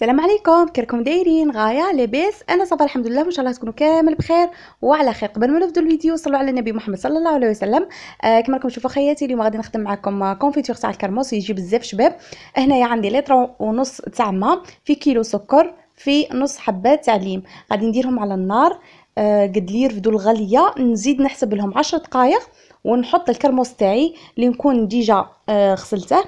السلام عليكم كيفكم دايرين غايه لاباس انا صافا الحمد لله وان شاء الله تكونوا كامل بخير وعلى خير قبل ما نبداو الفيديو صلوا على النبي محمد صلى الله عليه وسلم آه كما راكم تشوفوا خياتي اليوم غادي نخدم معكم كونفيتور تاع الكرموس يجي بزاف شباب هنايا عندي لتر ونص تاع ما في كيلو سكر في نص حبات تاع ليم غادي نديرهم على النار آه قد لي يرفدوا الغليه نزيد نحسب لهم 10 دقائق ونحط الكرموس تاعي اللي نكون ديجا آه غسلته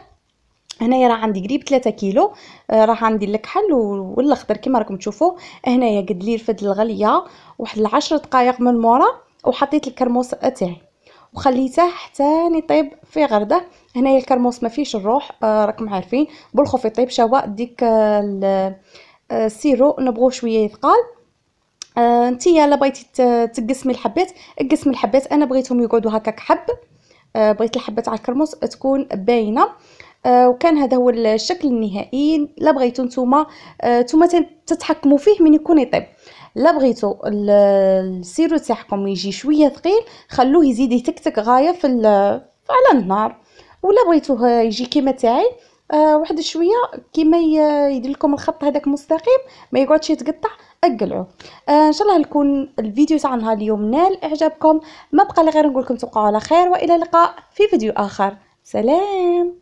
هنايا راه عندي قريب 3 كيلو آه، راه عندي الكحل والاخضر كما راكم تشوفوا هنايا قد لي رفد الغليه واحد 10 دقائق من مورا وحطيت الكرموس تاعي وخليته حتى يطيب في غرده هنايا الكرموس ما فيش الروح آه، راكم عارفين بالخوف يطيب شواء ديك آه، السيرو نبغوا شويه يثقال آه نتيا الا بغيتي تقسمي الحبات قسمي الحبات انا بغيتهم يقعدوا هكاك حب بغيت الحبات على الكرموس تكون باينه آه، وكان هذا هو الشكل النهائي لا بغيتو نتوما آه، نتوما تتحكموا فيه من يكون يطيب لا بغيتو السيرو تاعكم يجي شويه ثقيل خلوه يزيد يتكتك غايه في على النار ولا بغيتوه يجي كيما تاعي آه، واحد شويه كيما يدير الخط هذاك مستقيم ما يقعدش يتقطع اقلعوه آه ان شاء الله يكون الفيديو تاع نهار اليوم نال اعجابكم ما بقى لي غير نقول لكم تبقاو على خير والى اللقاء في فيديو اخر سلام